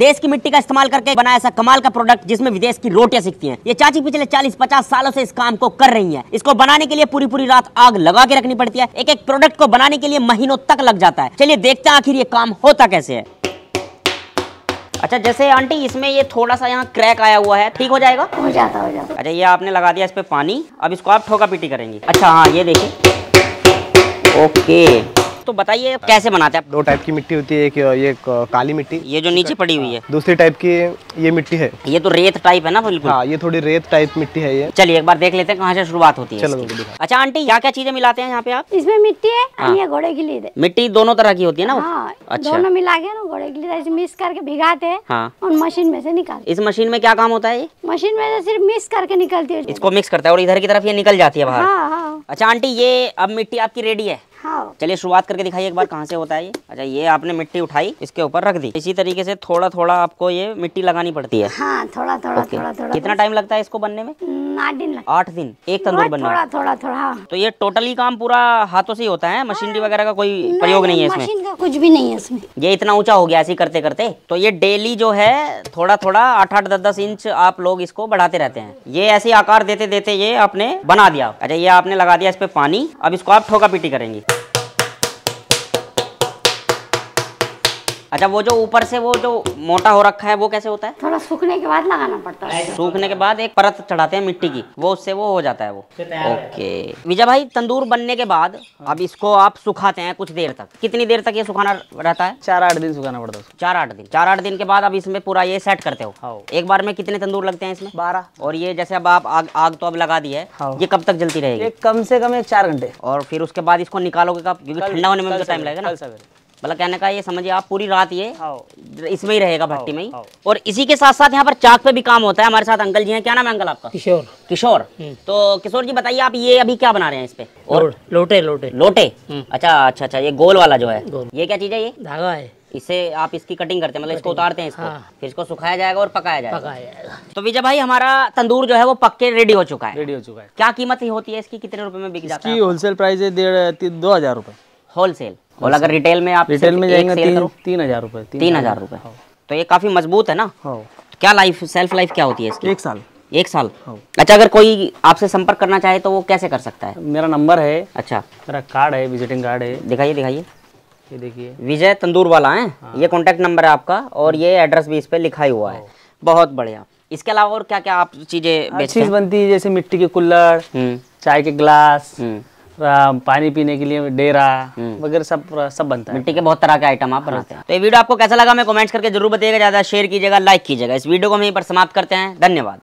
देश की मिट्टी का इस्तेमाल करके बनाया ऐसा कमाल का प्रोडक्ट जिसमें विदेश की रोटियां सीखती हैं ये चाची पिछले 40-50 सालों से इस काम को कर रही हैं इसको बनाने के लिए पूरी पूरी रात आग लगा के रखनी पड़ती है एक एक प्रोडक्ट को बनाने के लिए महीनों तक लग जाता है चलिए देखते हैं आखिर ये काम होता कैसे है अच्छा जैसे आंटी इसमें ये थोड़ा सा यहाँ क्रैक आया हुआ है ठीक हो जाएगा हो जाता हो जाता अच्छा ये आपने लगा दिया इस पे पानी अब इसको आप ठोका पीटी करेंगे अच्छा हाँ ये देखिए ओके तो बताइए कैसे बनाते हैं दो टाइप की मिट्टी होती है एक ये काली मिट्टी ये जो नीचे पड़ी हुई है दूसरी टाइप की ये मिट्टी है ये तो रेत टाइप है ना बिल्कुल हाँ ये थोड़ी रेत टाइप मिट्टी है ये चलिए एक बार देख लेते हैं कहाँ से शुरुआत होती है चलो अच्छा आंटी यहाँ क्या चीजें मिलाते हैं यहाँ पे आप इसमें मिट्टी है हाँ। ये घोड़े के लिए मिट्टी दोनों तरह की होती है ना हाँ, अच्छा दोनों मिला के ना घोड़े के लिए मिक्स करके भिगाते हैं हाँ। और मशीन में से निकाल इस मशीन में क्या काम होता है मशीन में सिर्फ मिक्स करके निकलती है इसको मिक्स करता है और इधर की तरफ ये निकल जाती है बाहर अच्छा आंटी ये अब मिट्टी आपकी रेडी है हाँ। चलिए शुरुआत करके दिखाइए एक बार कहाँ से होता है ये अच्छा ये आपने मिट्टी उठाई इसके ऊपर रख दी इसी तरीके से थोड़ा थोड़ा आपको ये मिट्टी लगानी पड़ती है हाँ, थोड़ा थोड़ा okay. थोड़ा थोड़ा कितना टाइम लगता है इसको बनने में आठ दिन आठ दिन एक तंदूर हाँ, बनने थोड़ा थोड़ा हाँ। थोड़ा तो ये टोटली काम पूरा हाथों से ही होता है मशीनरी वगैरह का कोई प्रयोग नहीं है इसमें कुछ भी नहीं है इसमें ये इतना ऊंचा हो गया ऐसे करते करते तो ये डेली जो है थोड़ा थोड़ा आठ आठ दस दस इंच आप लोग इसको बढ़ाते रहते हैं ये ऐसे आकार देते देते ये आपने बना दिया अच्छा ये आपने लगा दिया इस पे पानी अब इसको आप ठोका पीटी करेंगे अच्छा वो जो ऊपर से वो जो मोटा हो रखा है वो कैसे होता है थोड़ा सूखने के बाद लगाना पड़ता है सूखने के बाद एक परत चढ़ाते हैं मिट्टी की वो उससे वो हो जाता है वो ओके विजय भाई तंदूर बनने के बाद हाँ। अब इसको आप सुखाते हैं कुछ देर तक कितनी देर तक ये सुखाना रहता है चार आठ दिन सुखाना पड़ता है चार आठ दिन चार आठ दिन के बाद अब इसमें पूरा ये सेट करते हो हाँ। एक बार में कितने तंदूर लगते हैं इसमें बारह और ये जैसे अब आप आग आग तो अब लगा दी है हाँ। ये कब तक जलती रहेगी कम से कम एक चार घंटे और फिर उसके बाद इसको निकालोगे कब क्योंकि ठंडा होने में टाइम तो लगेगा ना मतलब कहने का ये समझिए आप पूरी रात ये हाँ। इसमें ही रहेगा भट्टी में ही हाँ। और इसी के साथ साथ यहाँ पर चाक पे भी काम होता है हमारे साथ अंकल जी हैं क्या नाम है अंकल आपका किशोर किशोर हम्म। तो किशोर जी बताइए आप ये अभी क्या बना रहे हैं इस पे और लोटे लोटे लोटे हम्म। अच्छा अच्छा अच्छा ये गोल वाला जो है ये क्या चीज है ये धागा है इसे आप इसकी कटिंग करते हैं मतलब इसको उतारते हैं इसको हाँ। फिर इसको सुखाया जाएगा और पकाया जाएगा पकाया जाएगा तो विजय भाई हमारा तंदूर जो है वो पक के रेडी हो चुका है रेडी हो चुका है क्या कीमत होती है इसकी कितने रुपए में बिक जाती है होलसेल प्राइस है दो हजार रूपए होलसेल और अगर रिटेल में आप रिटेल में जाएंगे तीन, हजार रूपए तीन हजार रूपए हाँ। तो ये काफ़ी मजबूत है ना हाँ। तो क्या लाइफ सेल्फ लाइफ क्या होती है इसकी एक साल एक साल हाँ। अच्छा अगर कोई आपसे संपर्क करना चाहे तो वो कैसे कर सकता है मेरा नंबर है अच्छा मेरा कार्ड है विजिटिंग कार्ड है दिखाइए दिखाइए ये देखिए विजय तंदूर वाला है ये कॉन्टेक्ट नंबर है आपका और ये एड्रेस भी इस पर लिखा ही हुआ है बहुत बढ़िया इसके अलावा और क्या क्या आप चीजें चीज बनती है जैसे मिट्टी के कुल्लड़ हम्म। चाय के ग्लास हम्म। पानी पीने के लिए डेरा हम्म। वगैरह सब सब बनता है मिट्टी के बहुत तरह के आइटम आप बनाते हैं तो ये वीडियो आपको कैसा लगा हमें कमेंट्स करके जरूर बताइएगा ज्यादा शेयर कीजिएगा लाइक कीजिएगा इस वीडियो को हम यहीं पर समाप्त करते हैं धन्यवाद